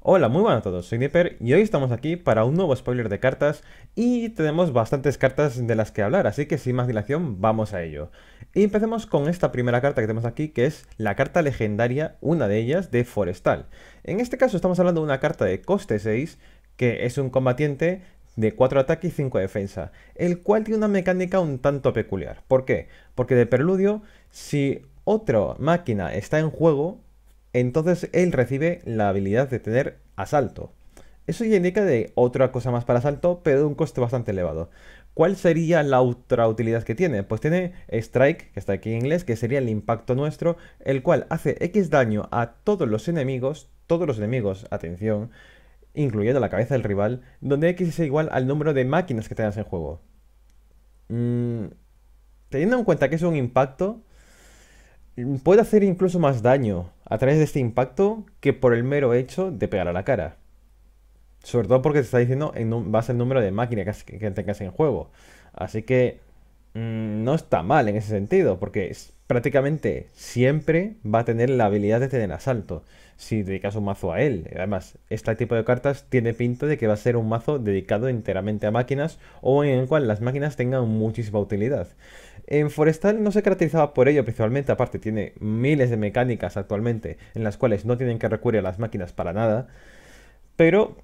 Hola, muy buenas a todos, soy Nipper y hoy estamos aquí para un nuevo spoiler de cartas y tenemos bastantes cartas de las que hablar, así que sin más dilación vamos a ello. Y empecemos con esta primera carta que tenemos aquí, que es la carta legendaria, una de ellas, de Forestal. En este caso estamos hablando de una carta de coste 6, que es un combatiente de 4 ataque y 5 defensa, el cual tiene una mecánica un tanto peculiar. ¿Por qué? Porque de preludio, si otra máquina está en juego, entonces él recibe la habilidad de tener asalto. Eso ya indica de otra cosa más para asalto, pero de un coste bastante elevado. ¿Cuál sería la otra utilidad que tiene? Pues tiene Strike, que está aquí en inglés, que sería el impacto nuestro, el cual hace X daño a todos los enemigos, todos los enemigos, atención, incluyendo la cabeza del rival, donde X es igual al número de máquinas que tengas en juego. Mm, teniendo en cuenta que es un impacto, mm, puede hacer incluso más daño a través de este impacto que por el mero hecho de pegar a la cara. Sobre todo porque te está diciendo en base al número de máquinas que, que tengas en juego. Así que Mm, no está mal en ese sentido, porque prácticamente siempre va a tener la habilidad de tener asalto, si dedicas un mazo a él. Además, este tipo de cartas tiene pinta de que va a ser un mazo dedicado enteramente a máquinas o en el cual las máquinas tengan muchísima utilidad. En Forestal no se caracterizaba por ello principalmente, aparte tiene miles de mecánicas actualmente en las cuales no tienen que recurrir a las máquinas para nada, pero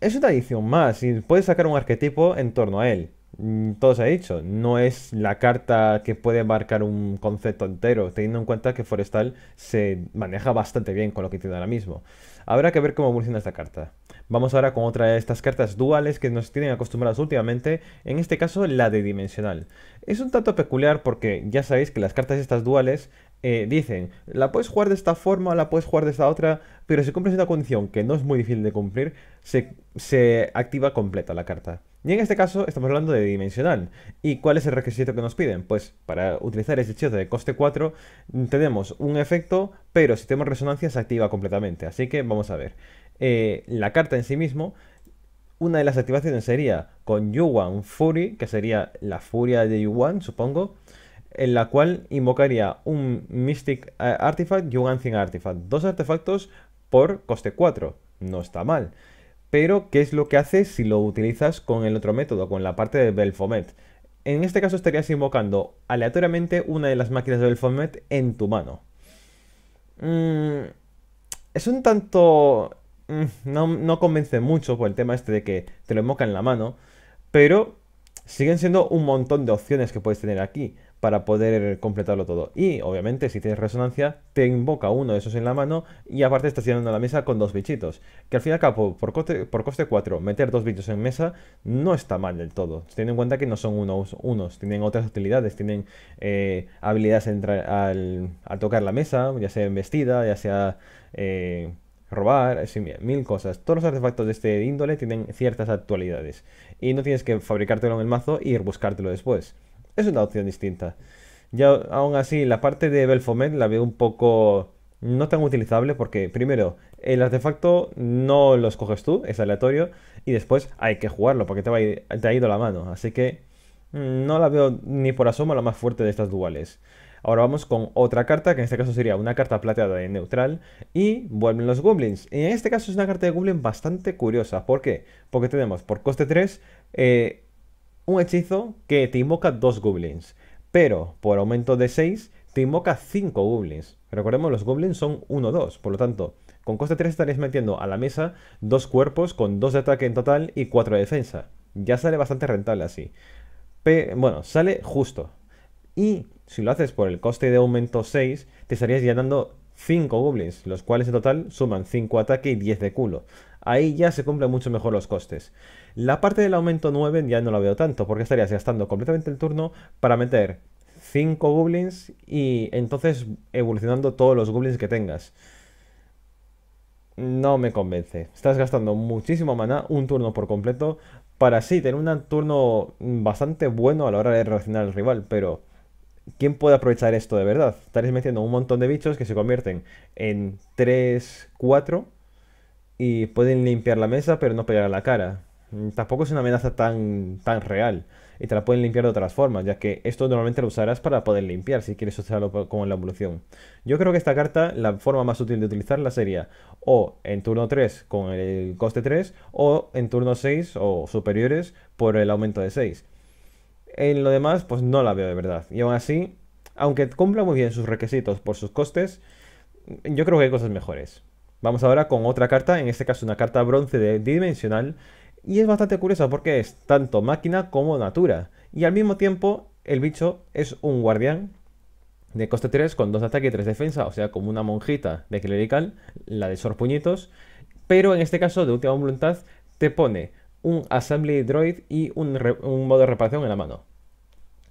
es una edición más y puedes sacar un arquetipo en torno a él. Mm, todo se ha dicho, no es la carta que puede marcar un concepto entero, teniendo en cuenta que Forestal se maneja bastante bien con lo que tiene ahora mismo. Habrá que ver cómo evoluciona esta carta. Vamos ahora con otra de estas cartas duales que nos tienen acostumbrados últimamente, en este caso la de Dimensional. Es un tanto peculiar porque ya sabéis que las cartas estas duales eh, dicen, la puedes jugar de esta forma, la puedes jugar de esta otra, pero si cumples una condición que no es muy difícil de cumplir, se activa completa la carta. Y en este caso estamos hablando de dimensional. ¿Y cuál es el requisito que nos piden? Pues para utilizar ese hechizo de coste 4 tenemos un efecto, pero si tenemos resonancia se activa completamente. Así que vamos a ver. Eh, la carta en sí mismo, una de las activaciones sería con Yuan Fury, que sería la furia de Yuan, supongo, en la cual invocaría un Mystic eh, Artifact y un Artifact. Dos artefactos por coste 4. No está mal. Pero, ¿qué es lo que haces si lo utilizas con el otro método, con la parte de Belfomet? En este caso estarías invocando aleatoriamente una de las máquinas de Belfomet en tu mano. Mm, es un tanto... Mm, no, no convence mucho por el tema este de que te lo invoca en la mano, pero siguen siendo un montón de opciones que puedes tener aquí para poder completarlo todo. Y obviamente si tienes resonancia, te invoca uno de esos en la mano y aparte estás llenando la mesa con dos bichitos. Que al fin y al cabo, por coste, por coste 4, meter dos bichos en mesa no está mal del todo. Ten en cuenta que no son unos, unos tienen otras utilidades, tienen eh, habilidades al, al, tocar la mesa, ya sea vestida, ya sea... Eh, robar, mil cosas. Todos los artefactos de este índole tienen ciertas actualidades. Y no tienes que fabricártelo en el mazo y ir buscártelo después. Es una opción distinta. Ya aún así, la parte de Belfomet la veo un poco no tan utilizable porque primero, el artefacto no lo escoges tú, es aleatorio, y después hay que jugarlo porque te, va ir, te ha ido la mano. Así que mm, no la veo ni por asomo la más fuerte de estas duales. Ahora vamos con otra carta, que en este caso sería una carta plateada de neutral, y vuelven los goblins. Y en este caso es una carta de goblin bastante curiosa. ¿Por qué? Porque tenemos por coste 3 eh, un hechizo que te invoca dos goblins, pero por aumento de 6 te invoca 5 goblins. Recordemos, los goblins son 1-2, por lo tanto, con coste 3 estaréis metiendo a la mesa dos cuerpos con 2 de ataque en total y 4 de defensa. Ya sale bastante rentable así. bueno, sale justo. Y si lo haces por el coste de aumento 6, te estarías llenando 5 goblins, los cuales en total suman 5 ataque y 10 de culo. Ahí ya se cumplen mucho mejor los costes. La parte del aumento 9 ya no la veo tanto, porque estarías gastando completamente el turno para meter 5 goblins y entonces evolucionando todos los goblins que tengas. No me convence. Estás gastando muchísimo maná, un turno por completo, para sí tener un turno bastante bueno a la hora de reaccionar al rival, pero ¿quién puede aprovechar esto de verdad? Estaréis metiendo un montón de bichos que se convierten en 3, 4 y pueden limpiar la mesa pero no pegar a la cara. Mm, tampoco es una amenaza tan, tan real y te la pueden limpiar de otras formas, ya que esto normalmente lo usarás para poder limpiar si quieres usarlo como la evolución. Yo creo que esta carta, la forma más útil de utilizarla sería o en turno 3 con el coste 3 o en turno 6 o superiores por el aumento de 6 en lo demás, pues no la veo de verdad. Y aún así, aunque cumpla muy bien sus requisitos por sus costes, yo creo que hay cosas mejores. Vamos ahora con otra carta, en este caso una carta bronce de dimensional, y es bastante curiosa porque es tanto máquina como natura. Y al mismo tiempo, el bicho es un guardián de coste 3 con 2 de ataque y 3 defensa, o sea, como una monjita de clerical, la de sorpuñitos, pero en este caso de última voluntad te pone un Assembly Droid y un, modo de reparación en la mano.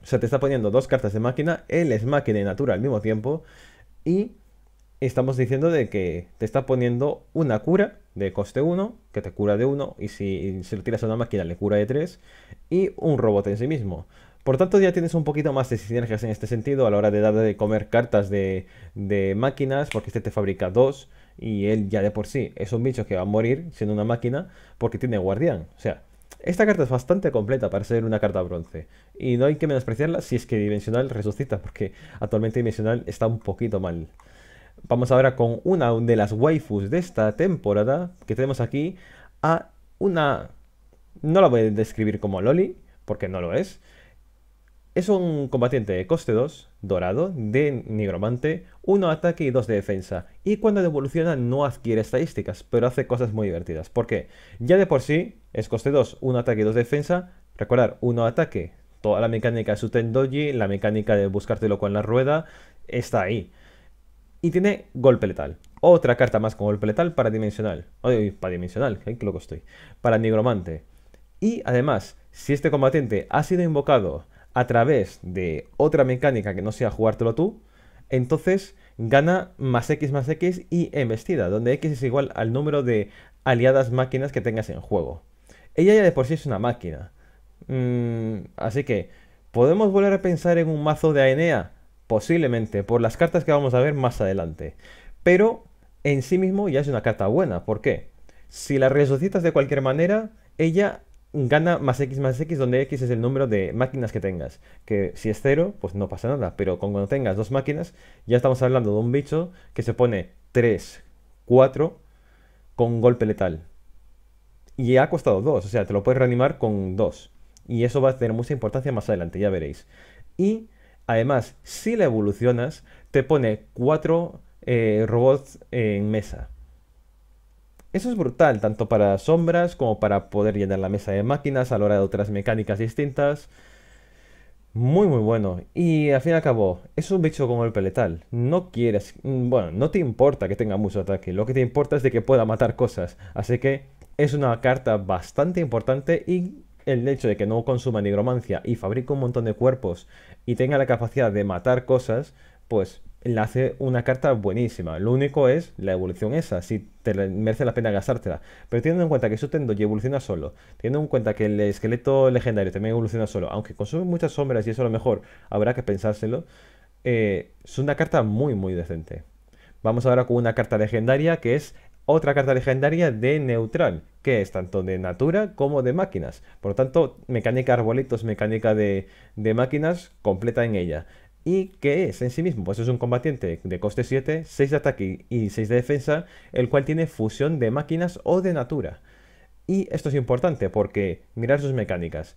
O sea, te está poniendo dos cartas de máquina, él es máquina y natura al mismo tiempo, y estamos diciendo de que te está poniendo una cura de coste 1, que te cura de 1, y si, lo tiras a una máquina le cura de 3, y un robot en sí mismo. Por tanto, ya tienes un poquito más de sinergias en este sentido a la hora de dar de comer cartas de, de máquinas, porque este te fabrica dos y él ya de por sí es un bicho que va a morir siendo una máquina porque tiene guardián. O sea, esta carta es bastante completa para ser una carta bronce. Y no hay que menospreciarla si es que Dimensional resucita, porque actualmente Dimensional está un poquito mal. Vamos ahora con una de las waifus de esta temporada, que tenemos aquí a una... No la voy a describir como Loli, porque no lo es, es un combatiente de coste 2, dorado, de nigromante, 1 ataque y 2 de defensa. Y cuando devoluciona no adquiere estadísticas, pero hace cosas muy divertidas. ¿Por qué? Ya de por sí es coste 2, 1 ataque y 2 de defensa. Recordar, 1 ataque, toda la mecánica de su tendoji, la mecánica de buscártelo con la rueda, está ahí. Y tiene golpe letal. Otra carta más con golpe letal para dimensional. Oye, para dimensional, que loco estoy. Para nigromante. Y además, si este combatiente ha sido invocado a través de otra mecánica que no sea jugártelo tú, entonces gana más X más X y e embestida, donde X es igual al número de aliadas máquinas que tengas en juego. Ella ya de por sí es una máquina. Mm, así que, ¿podemos volver a pensar en un mazo de Aenea? Posiblemente, por las cartas que vamos a ver más adelante. Pero en sí mismo ya es una carta buena. ¿Por qué? Si la resucitas de cualquier manera, ella gana más x más x, donde x es el número de máquinas que tengas. Que si es cero, pues no pasa nada. Pero con cuando tengas dos máquinas, ya estamos hablando de un bicho que se pone 3, 4 con golpe letal. Y ha costado 2, o sea, te lo puedes reanimar con 2. Y eso va a tener mucha importancia más adelante, ya veréis. Y además, si la evolucionas, te pone 4 eh, robots en mesa. Eso es brutal, tanto para sombras como para poder llenar la mesa de máquinas a la hora de otras mecánicas distintas. Muy muy bueno. Y al fin y al cabo, es un bicho como el peletal. No quieres, mm, bueno, no te importa que tenga mucho ataque. Lo que te importa es de que pueda matar cosas. Así que es una carta bastante importante y el hecho de que no consuma nigromancia y fabrica un montón de cuerpos y tenga la capacidad de matar cosas, pues le hace una carta buenísima. Lo único es la evolución esa, si te merece la pena gastártela. Pero teniendo en cuenta que su y evoluciona solo, teniendo en cuenta que el esqueleto legendario también evoluciona solo, aunque consume muchas sombras y eso a lo mejor habrá que pensárselo, eh, es una carta muy, muy decente. Vamos ahora con una carta legendaria que es otra carta legendaria de neutral, que es tanto de natura como de máquinas. Por lo tanto, mecánica arbolitos, mecánica de, de máquinas completa en ella. ¿Y qué es en sí mismo? Pues es un combatiente de coste 7, 6 de ataque y 6 de defensa, el cual tiene fusión de máquinas o de natura. Y esto es importante porque, mirar sus mecánicas,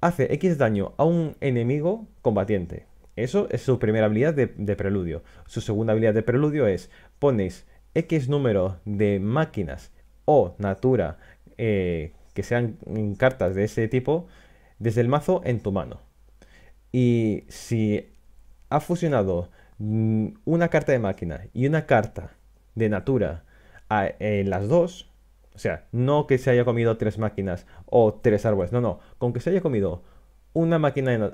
hace X daño a un enemigo combatiente. Eso es su primera habilidad de, preludio. Su segunda habilidad de preludio es pones X número de máquinas o natura eh, que sean cartas de ese tipo desde el mazo en tu mano. Y si ha fusionado mm, una carta de máquina y una carta de natura en las dos, o sea, no que se haya comido tres máquinas o tres árboles, no, no, con que se haya comido una máquina,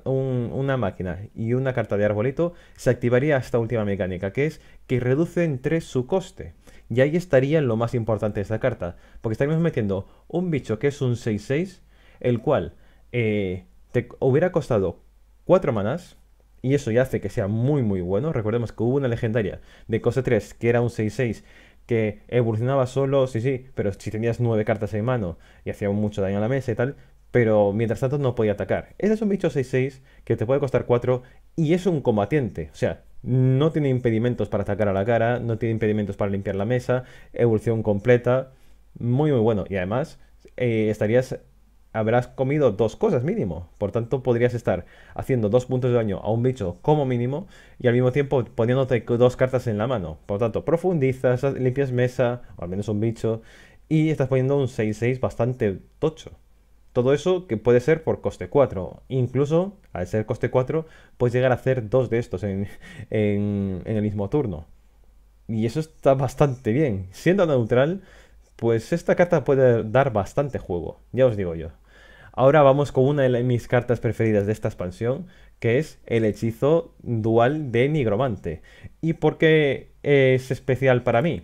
y una carta de arbolito, se activaría esta última mecánica, que es que reduce en tres su coste. Y ahí estaría lo más importante de esta carta, porque estaríamos metiendo un bicho que es un 6-6, el cual eh, te hubiera costado cuatro manas, y eso ya hace que sea muy muy bueno. Recordemos que hubo una legendaria de Cose 3 que era un 6-6 que evolucionaba solo, sí, sí, pero si tenías nueve cartas en mano y hacía mucho daño a la mesa y tal, pero mientras tanto no podía atacar. Este es un bicho 6-6 que te puede costar 4 y es un combatiente, o sea, no tiene impedimentos para atacar a la cara, no tiene impedimentos para limpiar la mesa, evolución completa, muy muy bueno y además eh, estarías habrás comido dos cosas mínimo. Por tanto, podrías estar haciendo dos puntos de daño a un bicho como mínimo y al mismo tiempo poniéndote dos cartas en la mano. Por tanto, profundizas, limpias mesa, o al menos un bicho, y estás poniendo un 6-6 bastante tocho. Todo eso que puede ser por coste 4. Incluso, al ser coste 4, puedes llegar a hacer dos de estos en el mismo turno. Y eso está bastante bien. Siendo neutral, pues esta carta puede dar bastante juego, ya os digo yo. Ahora vamos con una de mis cartas preferidas de esta expansión, que es el hechizo dual de Nigromante. ¿Y por qué es especial para mí?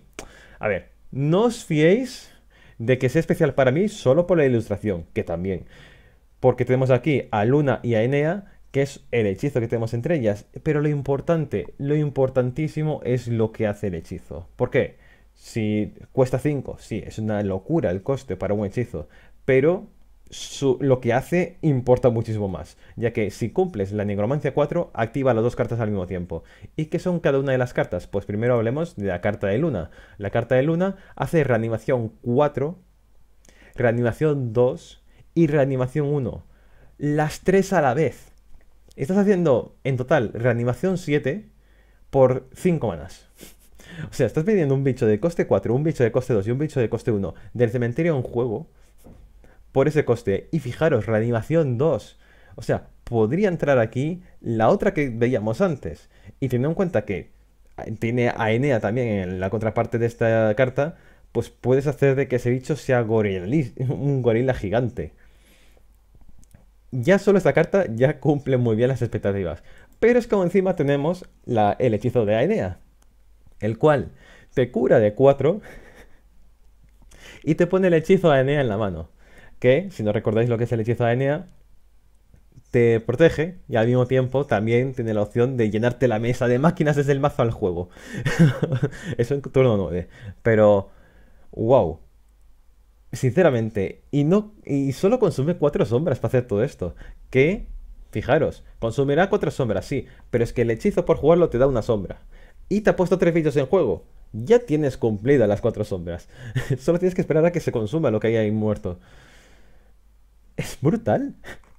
A ver, no os fiéis de que sea especial para mí solo por la ilustración, que también. Porque tenemos aquí a Luna y a Enea, que es el hechizo que tenemos entre ellas. Pero lo importante, lo importantísimo es lo que hace el hechizo. ¿Por qué? Si cuesta 5, sí, es una locura el coste para un hechizo. Pero lo que hace importa muchísimo más, ya que si cumples la Nigromancia 4, activa las dos cartas al mismo tiempo. ¿Y qué son cada una de las cartas? Pues primero hablemos de la carta de Luna. La carta de Luna hace reanimación 4, reanimación 2 y reanimación 1. Las tres a la vez. Estás haciendo en total reanimación 7 por 5 manas. O sea, estás pidiendo un bicho de coste 4, un bicho de coste 2 y un bicho de coste 1 del cementerio en juego por ese coste. Y fijaros, reanimación 2. O sea, podría entrar aquí la otra que veíamos antes. Y teniendo en cuenta que tiene a Enea también en la contraparte de esta carta, pues puedes hacer de que ese bicho sea un gorila gigante. Ya solo esta carta ya cumple muy bien las expectativas. Pero es como encima tenemos el hechizo de Aenea, el cual te cura de 4 y te pone el hechizo de Aenea en la mano que, si no recordáis lo que es el hechizo de te protege y al mismo tiempo también tiene la opción de llenarte la mesa de máquinas desde el mazo al juego. Eso en turno 9. Pero, wow. Sinceramente, y, no, y solo consume 4 sombras para hacer todo esto. Que, fijaros, consumirá 4 sombras, sí, pero es que el hechizo por jugarlo te da una sombra. Y te ha puesto tres bichos en juego. Ya tienes cumplidas las 4 sombras. solo tienes que esperar a que se consuma lo que hay ahí muerto es brutal.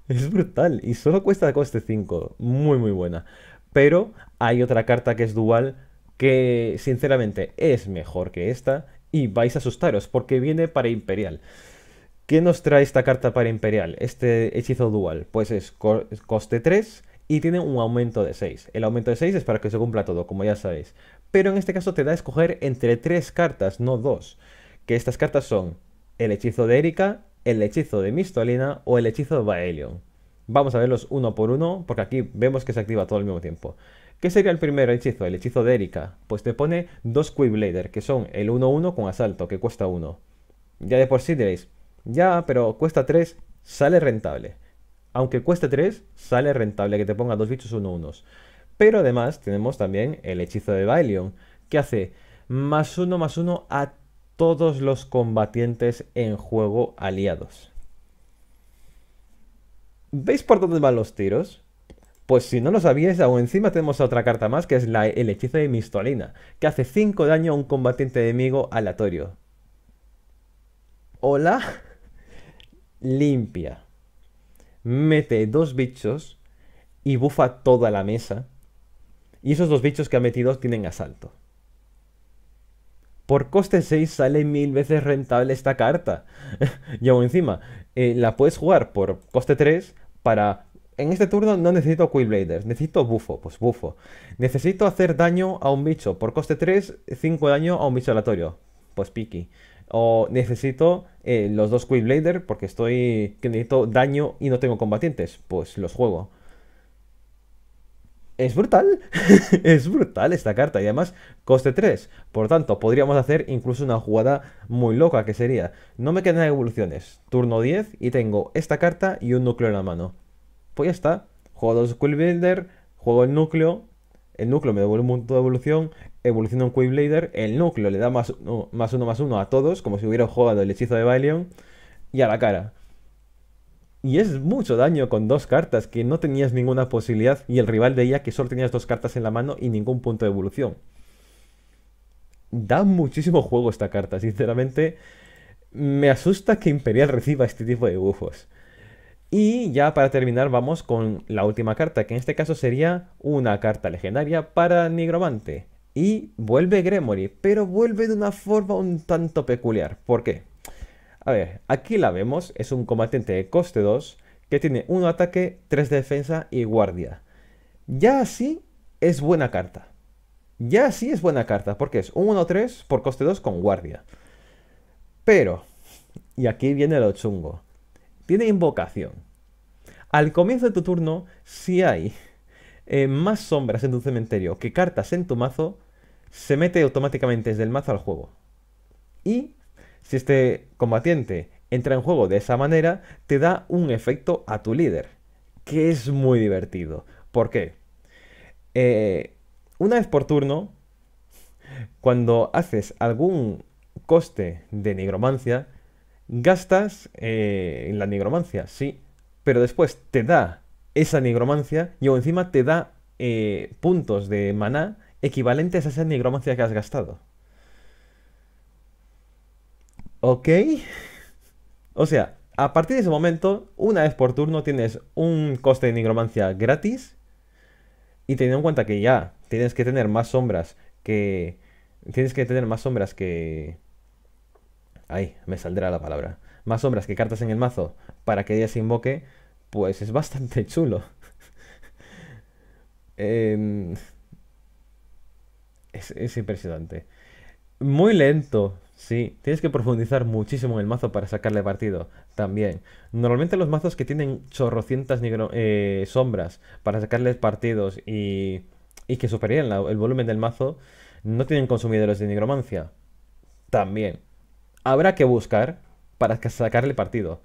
Es brutal. Y solo cuesta coste 5. Muy, muy buena. Pero hay otra carta que es dual que sinceramente es mejor que esta y vais a asustaros porque viene para Imperial. ¿Qué nos trae esta carta para Imperial? Este hechizo dual. Pues es coste 3 y tiene un aumento de 6. El aumento de 6 es para que se cumpla todo, como ya sabéis. Pero en este caso te da a escoger entre 3 cartas, no 2. Que estas cartas son el hechizo de Erika el hechizo de Mistolina o el hechizo de Baelion. Vamos a verlos uno por uno, porque aquí vemos que se activa todo al mismo tiempo. ¿Qué sería el primer hechizo? El hechizo de Erika. Pues te pone dos Quiblader, que son el 1-1 con asalto, que cuesta 1. Ya de por sí diréis, ya, pero cuesta 3, sale rentable. Aunque cueste 3, sale rentable que te ponga dos bichos 1-1. Pero además tenemos también el hechizo de Baelion, que hace más 1 más 1 a todos los combatientes en juego aliados. ¿Veis por dónde van los tiros? Pues si no lo sabíais, aún encima tenemos otra carta más, que es la, el hechizo de Mistolina, que hace 5 daño a un combatiente enemigo aleatorio. Hola, limpia. Mete dos bichos y bufa toda la mesa. Y esos dos bichos que ha metido tienen asalto. Por coste 6 sale mil veces rentable esta carta. y aún encima, eh, la puedes jugar por coste 3 para... En este turno no necesito Quillbladers, necesito bufo, pues bufo. Necesito hacer daño a un bicho, por coste 3, 5 daño a un bicho aleatorio, pues piqui. O necesito eh, los dos Quillbladers porque estoy... que necesito daño y no tengo combatientes, pues los juego es brutal, es brutal esta carta y además coste 3, por tanto podríamos hacer incluso una jugada muy loca que sería, no me quedan evoluciones, turno 10 y tengo esta carta y un núcleo en la mano. Pues ya está, juego dos Quill juego el núcleo, el núcleo me devuelve un punto de evolución, Evoluciono un Quill el núcleo le da más uno, más uno a todos, como si hubiera jugado el hechizo de Valion y a la cara. Y es mucho daño con dos cartas, que no tenías ninguna posibilidad y el rival veía que solo tenías dos cartas en la mano y ningún punto de evolución. Da muchísimo juego esta carta, sinceramente. Me asusta que Imperial reciba este tipo de dibujos. Y ya para terminar vamos con la última carta, que en este caso sería una carta legendaria para Nigromante. Y vuelve Gremory, pero vuelve de una forma un tanto peculiar. ¿Por qué? A ver, aquí la vemos, es un combatiente de coste 2 que tiene 1 ataque, 3 defensa y guardia. Ya así es buena carta. Ya así es buena carta, porque es un 1-3 por coste 2 con guardia. Pero, y aquí viene lo chungo, tiene invocación. Al comienzo de tu turno, si hay eh, más sombras en tu cementerio que cartas en tu mazo, se mete automáticamente desde el mazo al juego. Y si este combatiente entra en juego de esa manera, te da un efecto a tu líder, que es muy divertido. ¿Por qué? Eh, una vez por turno, cuando haces algún coste de nigromancia, gastas eh, la nigromancia, sí, pero después te da esa nigromancia y encima te da eh, puntos de maná equivalentes a esa nigromancia que has gastado. Ok. O sea, a partir de ese momento, una vez por turno tienes un coste de nigromancia gratis. Y teniendo en cuenta que ya tienes que tener más sombras que. Tienes que tener más sombras que. Ay, me saldrá la palabra. Más sombras que cartas en el mazo para que ella se invoque. Pues es bastante chulo. Em, es impresionante. Muy lento, Sí, tienes que profundizar muchísimo en el mazo para sacarle partido también. Normalmente los mazos que tienen chorrocientas eh, sombras para sacarles partidos y, que superen el volumen del mazo no tienen consumidores de nigromancia. También. Habrá que buscar para sacarle partido.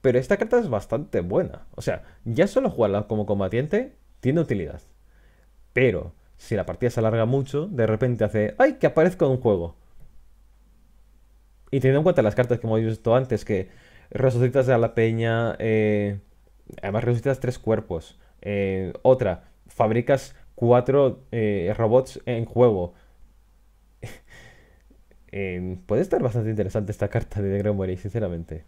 Pero esta carta es bastante buena. O sea, ya solo jugarla como combatiente tiene utilidad. Pero si la partida se alarga mucho, de repente hace, ¡ay, que en un juego! Y teniendo en cuenta las cartas que hemos visto antes, que resucitas a la peña, eh, además resucitas tres cuerpos. Eh, otra, fabricas cuatro eh, robots en juego. puede estar bastante interesante esta carta de Warrior, sinceramente.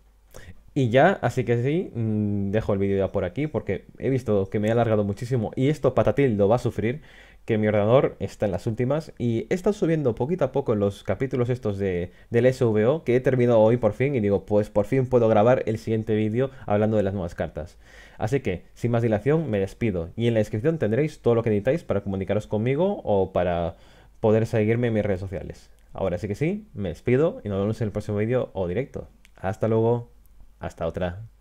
Y ya, así que sí, mm, dejo el vídeo ya por aquí porque he visto que me he alargado muchísimo y esto patatil lo va a sufrir que mi ordenador está en las últimas y he estado subiendo poquito a poco los capítulos estos de, del SVO que he terminado hoy por fin y digo, pues por fin puedo grabar el siguiente vídeo hablando de las nuevas cartas. Así que, sin más dilación, me despido y en la descripción tendréis todo lo que necesitáis para comunicaros conmigo o para poder seguirme en mis redes sociales. Ahora sí que sí, me despido y nos vemos en el próximo vídeo o directo. Hasta luego, hasta otra.